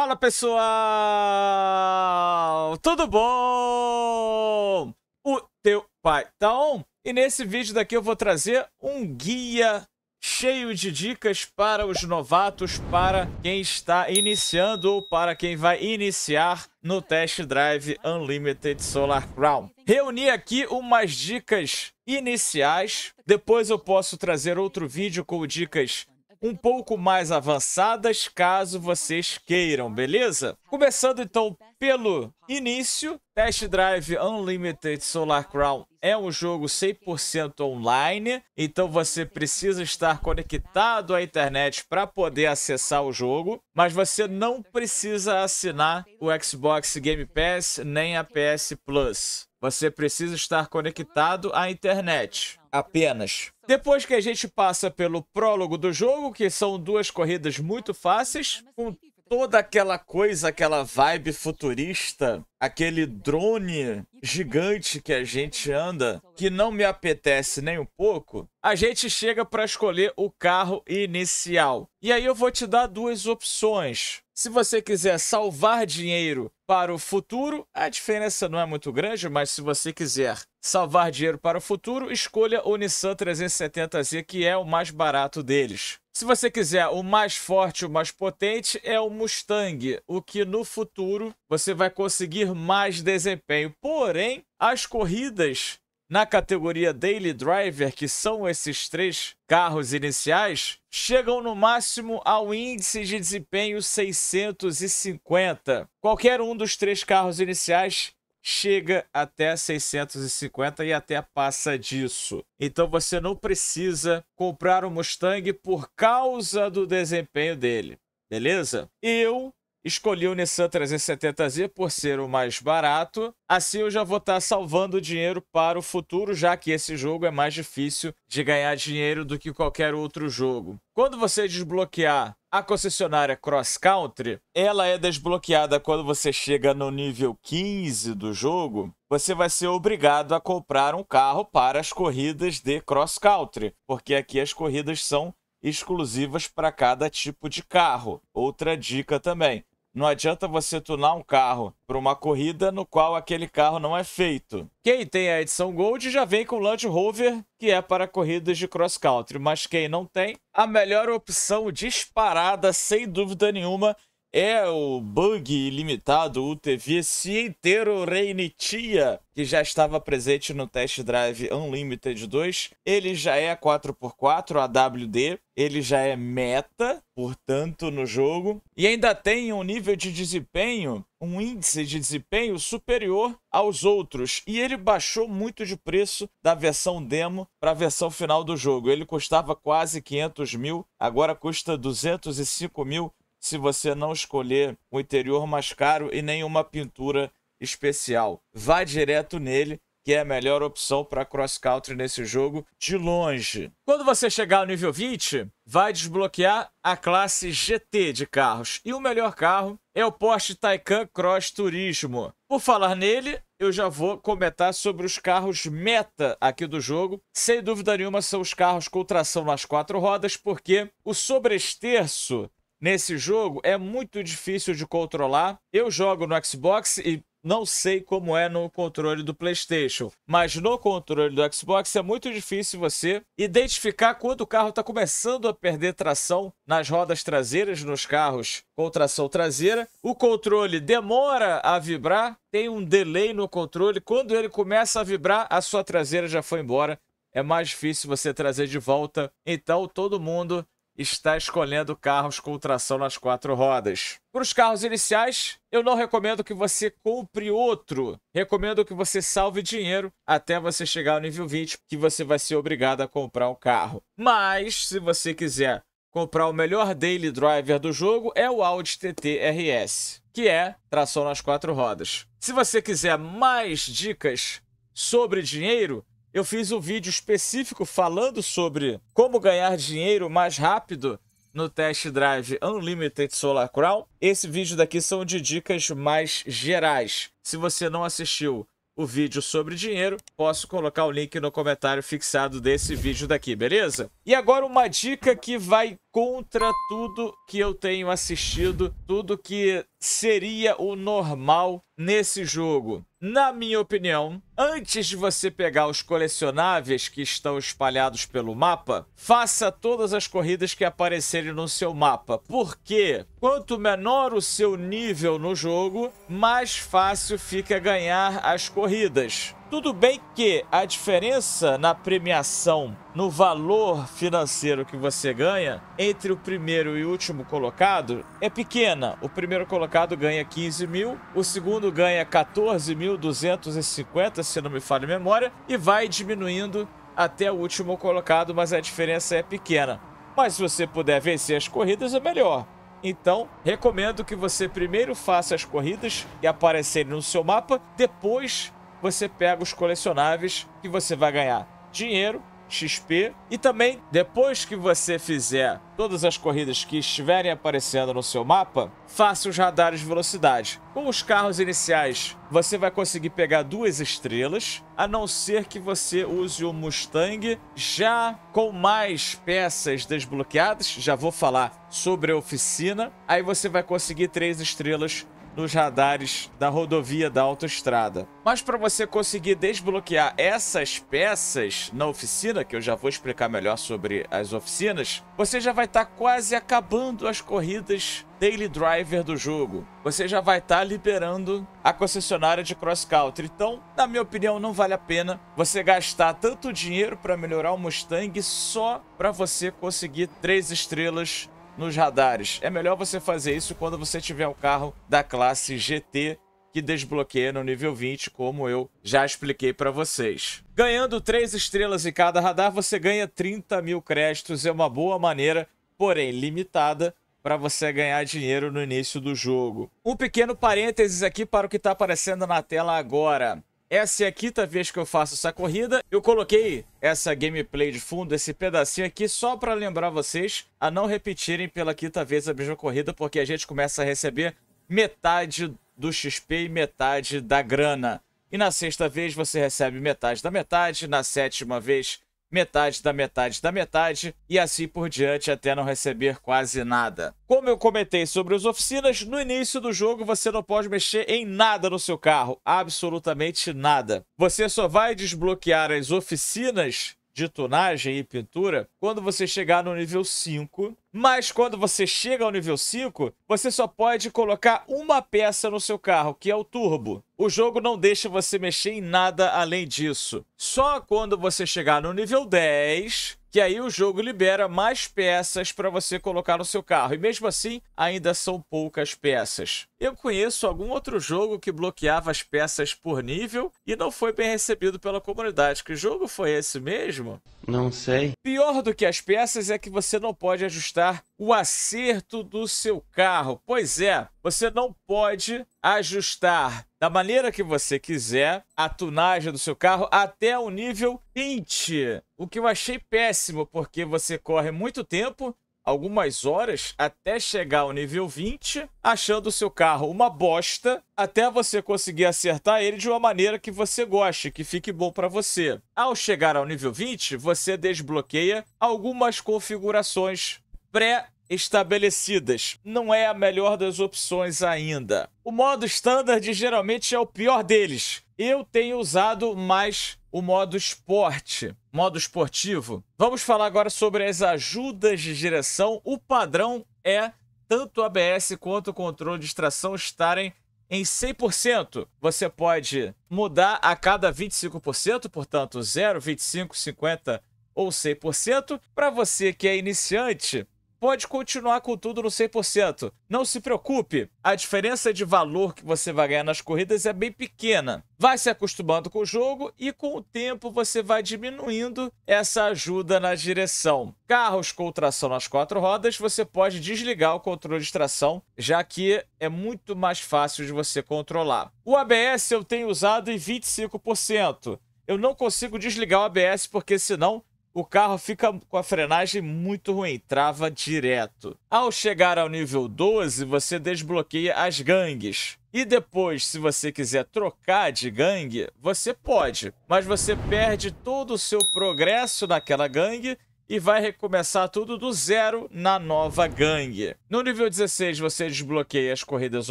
Fala pessoal, tudo bom? O teu pai então? E nesse vídeo daqui eu vou trazer um guia cheio de dicas para os novatos, para quem está iniciando ou para quem vai iniciar no Test Drive Unlimited Solar Crown. Reuni aqui umas dicas iniciais, depois eu posso trazer outro vídeo com dicas um pouco mais avançadas, caso vocês queiram, beleza? Começando então pelo início, Test Drive Unlimited Solar Crown é um jogo 100% online, então você precisa estar conectado à internet para poder acessar o jogo, mas você não precisa assinar o Xbox Game Pass nem a PS Plus. Você precisa estar conectado à internet. Apenas. Depois que a gente passa pelo prólogo do jogo, que são duas corridas muito fáceis, com toda aquela coisa, aquela vibe futurista, aquele drone gigante que a gente anda, que não me apetece nem um pouco, a gente chega para escolher o carro inicial. E aí eu vou te dar duas opções. Se você quiser salvar dinheiro para o futuro, a diferença não é muito grande, mas se você quiser salvar dinheiro para o futuro, escolha o Nissan 370Z, que é o mais barato deles. Se você quiser o mais forte, o mais potente, é o Mustang, o que no futuro você vai conseguir mais desempenho. Porém, as corridas na categoria Daily Driver, que são esses três carros iniciais, chegam no máximo ao índice de desempenho 650. Qualquer um dos três carros iniciais chega até 650 e até passa disso. Então você não precisa comprar o um Mustang por causa do desempenho dele, beleza? Eu Escolhi o Nissan 370Z por ser o mais barato. Assim eu já vou estar tá salvando dinheiro para o futuro, já que esse jogo é mais difícil de ganhar dinheiro do que qualquer outro jogo. Quando você desbloquear a concessionária Cross Country, ela é desbloqueada quando você chega no nível 15 do jogo. Você vai ser obrigado a comprar um carro para as corridas de Cross Country, porque aqui as corridas são exclusivas para cada tipo de carro. Outra dica também. Não adianta você tunar um carro para uma corrida no qual aquele carro não é feito. Quem tem a edição Gold já vem com o Land Rover, que é para corridas de cross country, mas quem não tem, a melhor opção disparada, sem dúvida nenhuma, é o Bug Ilimitado se inteiro Reinitia, que já estava presente no Test Drive Unlimited 2. Ele já é 4x4 AWD, ele já é meta, portanto, no jogo, e ainda tem um nível de desempenho, um índice de desempenho superior aos outros. E ele baixou muito de preço da versão demo para a versão final do jogo. Ele custava quase 500 mil, agora custa 205 mil se você não escolher um interior mais caro e nenhuma pintura especial. Vai direto nele, que é a melhor opção para cross country nesse jogo de longe. Quando você chegar ao nível 20, vai desbloquear a classe GT de carros. E o melhor carro é o Porsche Taycan Cross Turismo. Por falar nele, eu já vou comentar sobre os carros meta aqui do jogo. Sem dúvida nenhuma são os carros com tração nas quatro rodas, porque o sobresterço nesse jogo é muito difícil de controlar. Eu jogo no Xbox e não sei como é no controle do PlayStation, mas no controle do Xbox é muito difícil você identificar quando o carro está começando a perder tração nas rodas traseiras, nos carros com tração traseira. O controle demora a vibrar, tem um delay no controle. Quando ele começa a vibrar, a sua traseira já foi embora. É mais difícil você trazer de volta. Então todo mundo está escolhendo carros com tração nas quatro rodas. Para os carros iniciais, eu não recomendo que você compre outro. Recomendo que você salve dinheiro até você chegar ao nível 20, que você vai ser obrigado a comprar um carro. Mas, se você quiser comprar o melhor daily driver do jogo, é o Audi TT RS, que é tração nas quatro rodas. Se você quiser mais dicas sobre dinheiro, eu fiz um vídeo específico falando sobre como ganhar dinheiro mais rápido no Test Drive Unlimited Solar Crown. Esse vídeo daqui são de dicas mais gerais. Se você não assistiu o vídeo sobre dinheiro, posso colocar o link no comentário fixado desse vídeo daqui, beleza? E agora uma dica que vai contra tudo que eu tenho assistido, tudo que seria o normal nesse jogo. Na minha opinião, antes de você pegar os colecionáveis que estão espalhados pelo mapa, faça todas as corridas que aparecerem no seu mapa. Porque quanto menor o seu nível no jogo, mais fácil fica ganhar as corridas. Tudo bem que a diferença na premiação, no valor financeiro que você ganha, entre o primeiro e o último colocado é pequena. O primeiro colocado ganha 15 mil, o segundo ganha 14.250, se não me falha a memória, e vai diminuindo até o último colocado, mas a diferença é pequena. Mas se você puder vencer as corridas, é melhor. Então, recomendo que você primeiro faça as corridas e aparecerem no seu mapa, depois você pega os colecionáveis que você vai ganhar dinheiro, XP e também depois que você fizer todas as corridas que estiverem aparecendo no seu mapa, faça os radares de velocidade. Com os carros iniciais, você vai conseguir pegar duas estrelas, a não ser que você use o Mustang já com mais peças desbloqueadas, já vou falar sobre a oficina, aí você vai conseguir três estrelas nos radares da rodovia da autoestrada. Mas para você conseguir desbloquear essas peças na oficina, que eu já vou explicar melhor sobre as oficinas, você já vai estar tá quase acabando as corridas Daily Driver do jogo. Você já vai estar tá liberando a concessionária de Cross Country. Então, na minha opinião, não vale a pena você gastar tanto dinheiro para melhorar o Mustang só para você conseguir três estrelas nos radares. É melhor você fazer isso quando você tiver um carro da classe GT que desbloqueia no nível 20, como eu já expliquei para vocês. Ganhando 3 estrelas em cada radar, você ganha 30 mil créditos. É uma boa maneira, porém limitada, para você ganhar dinheiro no início do jogo. Um pequeno parênteses aqui para o que está aparecendo na tela agora. Essa é a quinta vez que eu faço essa corrida. Eu coloquei essa gameplay de fundo, esse pedacinho aqui, só para lembrar vocês a não repetirem pela quinta vez a mesma corrida, porque a gente começa a receber metade do XP e metade da grana. E na sexta vez você recebe metade da metade, na sétima vez metade da metade da metade e assim por diante até não receber quase nada. Como eu comentei sobre as oficinas, no início do jogo você não pode mexer em nada no seu carro, absolutamente nada. Você só vai desbloquear as oficinas de tonagem e pintura quando você chegar no nível 5 mas quando você chega ao nível 5, você só pode colocar uma peça no seu carro, que é o turbo. O jogo não deixa você mexer em nada além disso. Só quando você chegar no nível 10, que aí o jogo libera mais peças para você colocar no seu carro. E mesmo assim, ainda são poucas peças. Eu conheço algum outro jogo que bloqueava as peças por nível e não foi bem recebido pela comunidade. Que jogo foi esse mesmo? Não sei. Pior do que as peças é que você não pode ajustar o acerto do seu carro. Pois é, você não pode ajustar da maneira que você quiser a tunagem do seu carro até o nível 20. O que eu achei péssimo, porque você corre muito tempo algumas horas até chegar ao nível 20, achando o seu carro uma bosta, até você conseguir acertar ele de uma maneira que você goste, que fique bom para você. Ao chegar ao nível 20, você desbloqueia algumas configurações pré estabelecidas. Não é a melhor das opções ainda. O modo standard geralmente é o pior deles. Eu tenho usado mais o modo esporte, modo esportivo. Vamos falar agora sobre as ajudas de direção. O padrão é tanto o ABS quanto o controle de tração estarem em 100%. Você pode mudar a cada 25%, portanto 0, 25, 50 ou 100%. Para você que é iniciante, pode continuar com tudo no 100%. Não se preocupe, a diferença de valor que você vai ganhar nas corridas é bem pequena. Vai se acostumando com o jogo e com o tempo você vai diminuindo essa ajuda na direção. Carros com tração nas quatro rodas, você pode desligar o controle de tração, já que é muito mais fácil de você controlar. O ABS eu tenho usado em 25%. Eu não consigo desligar o ABS porque senão o carro fica com a frenagem muito ruim, trava direto. Ao chegar ao nível 12, você desbloqueia as gangues. E depois, se você quiser trocar de gangue, você pode, mas você perde todo o seu progresso naquela gangue e vai recomeçar tudo do zero na nova gangue. No nível 16 você desbloqueia as corridas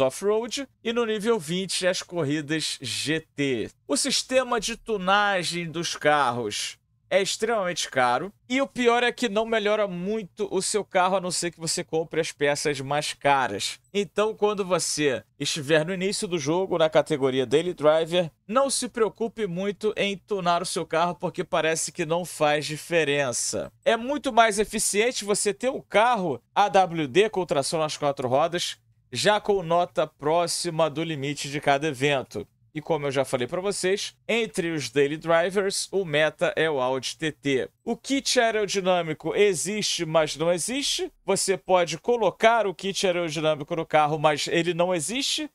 off-road e no nível 20 as corridas GT. O sistema de tunagem dos carros é extremamente caro. E o pior é que não melhora muito o seu carro, a não ser que você compre as peças mais caras. Então, quando você estiver no início do jogo, na categoria Daily Driver, não se preocupe muito em tunar o seu carro, porque parece que não faz diferença. É muito mais eficiente você ter um carro AWD com tração nas quatro rodas, já com nota próxima do limite de cada evento. E como eu já falei para vocês, entre os daily drivers, o meta é o Audi TT. O kit aerodinâmico existe, mas não existe. Você pode colocar o kit aerodinâmico no carro, mas ele não existe.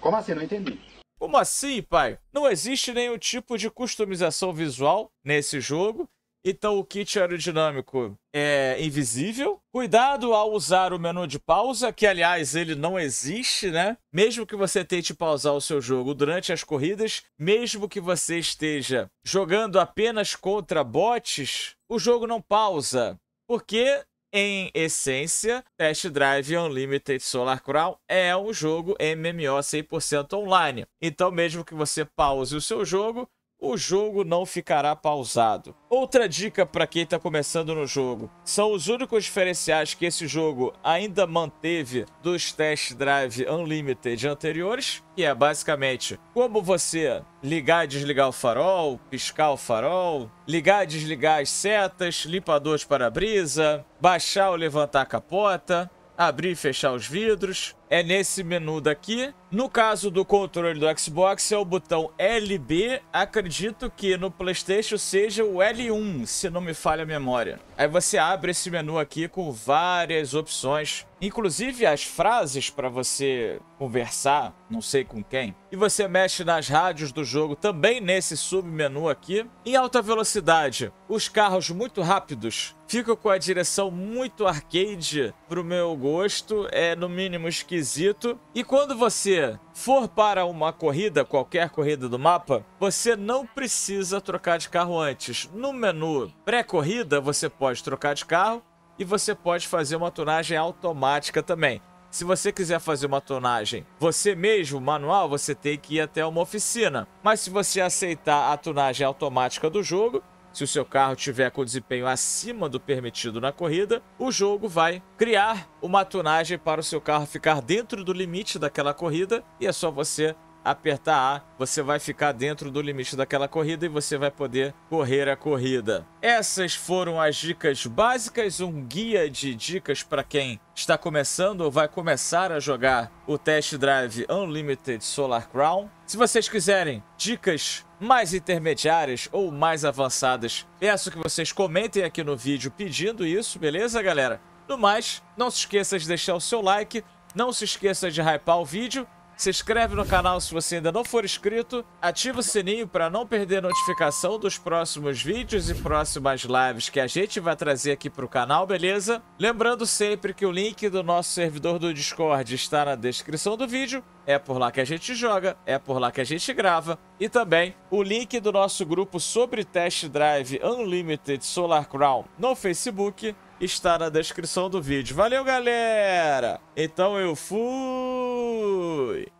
Como assim? Não entendi. Como assim, pai? Não existe nenhum tipo de customização visual nesse jogo então o kit aerodinâmico é invisível. Cuidado ao usar o menu de pausa, que aliás ele não existe, né? Mesmo que você tente pausar o seu jogo durante as corridas, mesmo que você esteja jogando apenas contra bots, o jogo não pausa. Porque em essência, Test Drive Unlimited Solar Crown é um jogo MMO 100% online. Então, mesmo que você pause o seu jogo, o jogo não ficará pausado. Outra dica para quem está começando no jogo, são os únicos diferenciais que esse jogo ainda manteve dos test drive Unlimited anteriores, que é basicamente como você ligar e desligar o farol, piscar o farol, ligar e desligar as setas, limpador de para-brisa, baixar ou levantar a capota, abrir e fechar os vidros, é nesse menu daqui. No caso do controle do Xbox é o botão LB, acredito que no Playstation seja o L1, se não me falha a memória. Aí você abre esse menu aqui com várias opções, inclusive as frases para você conversar, não sei com quem. E você mexe nas rádios do jogo também nesse submenu aqui. Em alta velocidade, os carros muito rápidos ficam com a direção muito arcade pro meu gosto, é no mínimo esquisito esquisito. E quando você for para uma corrida, qualquer corrida do mapa, você não precisa trocar de carro antes. No menu pré-corrida, você pode trocar de carro e você pode fazer uma tunagem automática também. Se você quiser fazer uma tunagem você mesmo, manual, você tem que ir até uma oficina. Mas se você aceitar a tunagem automática do jogo, se o seu carro tiver com desempenho acima do permitido na corrida, o jogo vai criar uma tunagem para o seu carro ficar dentro do limite daquela corrida e é só você apertar A, você vai ficar dentro do limite daquela corrida e você vai poder correr a corrida. Essas foram as dicas básicas, um guia de dicas para quem está começando ou vai começar a jogar o Test Drive Unlimited Solar Crown. Se vocês quiserem dicas mais intermediárias ou mais avançadas, peço que vocês comentem aqui no vídeo pedindo isso, beleza, galera? No mais, não se esqueça de deixar o seu like, não se esqueça de hypar o vídeo se inscreve no canal se você ainda não for inscrito, ativa o sininho para não perder notificação dos próximos vídeos e próximas lives que a gente vai trazer aqui para o canal, beleza? Lembrando sempre que o link do nosso servidor do Discord está na descrição do vídeo, é por lá que a gente joga, é por lá que a gente grava, e também o link do nosso grupo sobre Test Drive Unlimited Solar Crown no Facebook está na descrição do vídeo. Valeu, galera! Então eu fui... Fui!